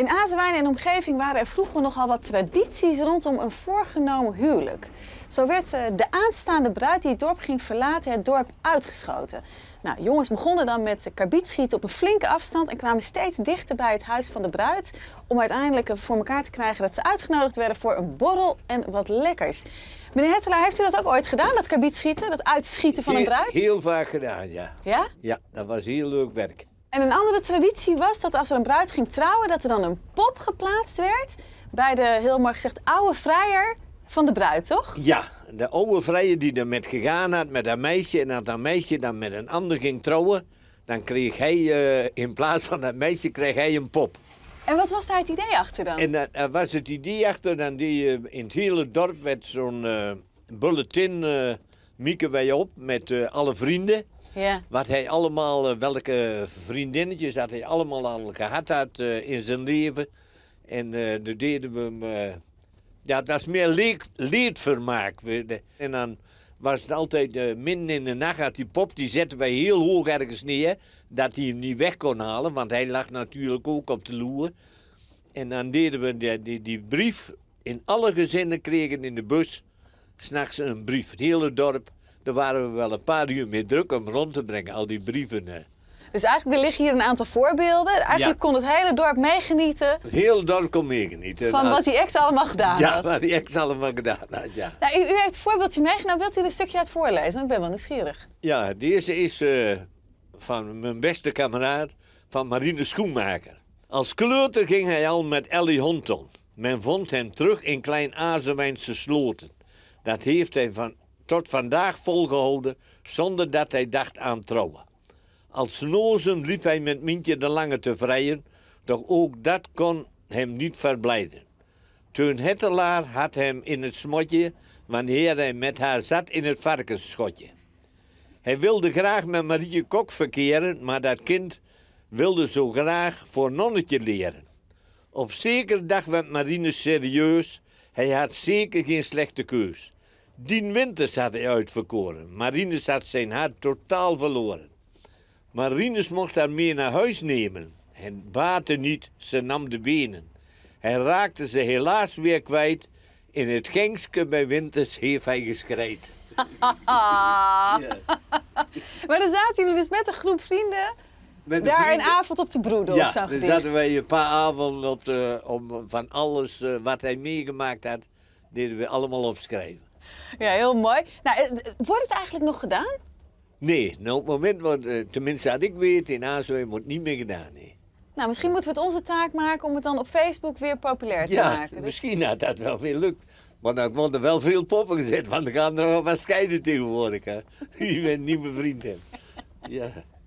In Azewijn en omgeving waren er vroeger nogal wat tradities rondom een voorgenomen huwelijk. Zo werd eh, de aanstaande bruid die het dorp ging verlaten het dorp uitgeschoten. Nou, jongens begonnen dan met karbietschieten op een flinke afstand en kwamen steeds dichter bij het huis van de bruid om uiteindelijk eh, voor elkaar te krijgen dat ze uitgenodigd werden voor een borrel en wat lekkers. Meneer Hettelaar, heeft u dat ook ooit gedaan, dat karbietschieten, dat uitschieten van een bruid? Heel, heel vaak gedaan, ja. Ja? Ja, dat was heel leuk werk. En een andere traditie was dat als er een bruid ging trouwen, dat er dan een pop geplaatst werd bij de, heel mooi gezegd, oude vrijer van de bruid, toch? Ja, de oude vrijer die er met gegaan had met dat meisje en had dat meisje dan met een ander ging trouwen, dan kreeg hij eh, in plaats van dat meisje kreeg hij een pop. En wat was daar het idee achter dan? En uh, was het idee achter dan die eh, in het hele dorp werd zo'n bulletin mieken wij op met alle vrienden. Wat hij allemaal, eh, welke vriendinnetjes dat hij allemaal al gehad had eh, in zijn leven. En dan eh, deden we hem, ja, dat is meer leedvermaak. En dan was het altijd uh, midden in de nacht had die pop, die zetten wij heel hoog ergens neer, dat hij hem niet weg kon halen, want hij lag natuurlijk ook op de loer. En dan deden we die, die, die brief, in alle gezinnen kregen in de bus, s'nachts een brief, het hele dorp. Daar waren we wel een paar uur mee druk om rond te brengen, al die brieven. Dus eigenlijk er liggen hier een aantal voorbeelden. Eigenlijk kon het hele dorp meegenieten. Het hele dorp kon meegenieten. Van wat die ex allemaal gedaan ja, had. Ja, wat die ex allemaal gedaan had, ja. Nou, u, heeft een voorbeeldje meegenomen. Wilt u er een stukje uit voorlezen? ik ben wel nieuwsgierig. Ja, deze is eh, van mijn beste kameraad, van Marine Schoenmaker. Als kleuter ging hij al met Ellie Honton. Men vond hem terug in klein azerwijnse sloten. Dat heeft hij van tot vandaag volgehouden zonder dat hij dacht aan trouwen. Als nozen liep hij met mintje de Lange te vrijen, doch ook dat kon hem niet verblijden. Toen Hettelaar had hem in het smotje wanneer hij met haar zat in het varkensschotje. Hij wilde graag met Marietje Kok verkeren, maar dat kind wilde zo graag voor nonnetje leren. Op zekere dag werd Marine serieus, hij had zeker geen slechte keus. Dien Winters had hij uitverkoren. Marines had zijn hart totaal verloren. Marines mocht haar mee naar huis nemen. En baatte niet, ze nam de benen. Hij raakte ze helaas weer kwijt. In het gengske bij Winters heeft hij geschreid. Maar dan zaten jullie dus met een groep vrienden daar een avond op de broeden. Ja, dan zaten wij een paar avonden op de, om van alles eh, wat hij meegemaakt had, deden we allemaal opschrijven. Ja, heel mooi. Nou, eh, wordt het eigenlijk nog gedaan? Nee, nou, op het moment, wat, eh, tenminste had ik weet, in Azoy wordt niet meer gedaan. Nee. Nou, misschien moeten we het onze taak maken om het dan op Facebook weer populair te maken. Ja, misschien dat dat wel weer lukt. Want dan worden er wel veel poppen gezet, want dan gaan er nog wat scheiden tegenwoordig. Hè. Je bent niet mijn vriend. Ja.